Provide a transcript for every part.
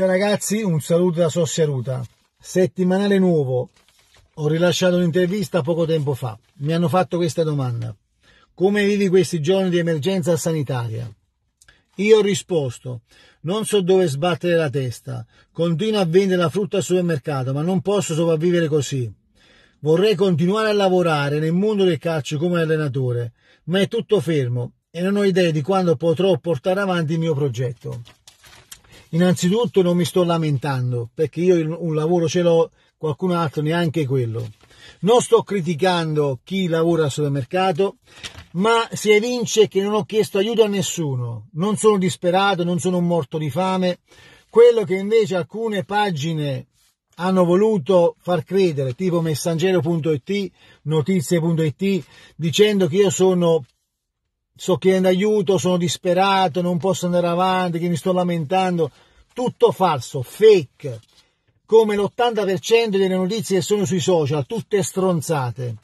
Ciao ragazzi, un saluto da Sossiaruta. Settimanale nuovo. Ho rilasciato un'intervista poco tempo fa. Mi hanno fatto questa domanda. Come vivi questi giorni di emergenza sanitaria? Io ho risposto, non so dove sbattere la testa, continuo a vendere la frutta al supermercato, ma non posso sopravvivere così. Vorrei continuare a lavorare nel mondo del calcio come allenatore, ma è tutto fermo e non ho idea di quando potrò portare avanti il mio progetto innanzitutto non mi sto lamentando perché io un lavoro ce l'ho, qualcun altro neanche quello. Non sto criticando chi lavora al supermercato, ma si evince che non ho chiesto aiuto a nessuno, non sono disperato, non sono morto di fame. Quello che invece alcune pagine hanno voluto far credere, tipo messaggero.it, notizie.it, dicendo che io sono sto chiedendo aiuto, sono disperato, non posso andare avanti, che mi sto lamentando tutto falso, fake, come l'80% delle notizie che sono sui social, tutte stronzate.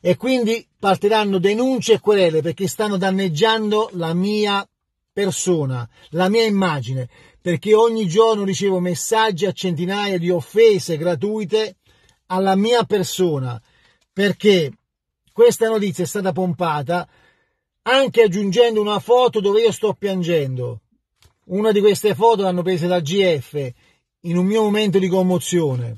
E quindi partiranno denunce e querele perché stanno danneggiando la mia persona, la mia immagine, perché ogni giorno ricevo messaggi a centinaia di offese gratuite alla mia persona, perché questa notizia è stata pompata anche aggiungendo una foto dove io sto piangendo una di queste foto l'hanno presa da GF in un mio momento di commozione.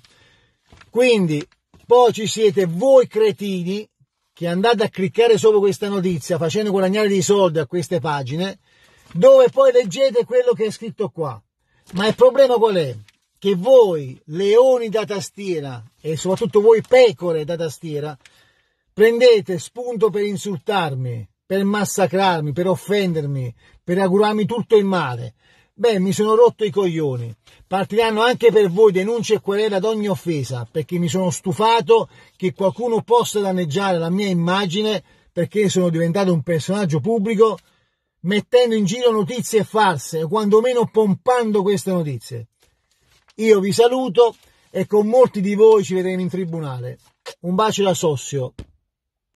Quindi, poi ci siete voi cretini che andate a cliccare sopra questa notizia facendo guadagnare dei soldi a queste pagine, dove poi leggete quello che è scritto qua. Ma il problema qual è? Che voi, leoni da tastiera, e soprattutto voi pecore da tastiera, prendete spunto per insultarmi, per massacrarmi, per offendermi, per augurarmi tutto il male. Beh, mi sono rotto i coglioni. Partiranno anche per voi denunce e querela ad ogni offesa, perché mi sono stufato che qualcuno possa danneggiare la mia immagine perché sono diventato un personaggio pubblico mettendo in giro notizie false, o quantomeno pompando queste notizie. Io vi saluto e con molti di voi ci vedremo in tribunale. Un bacio da Sossio.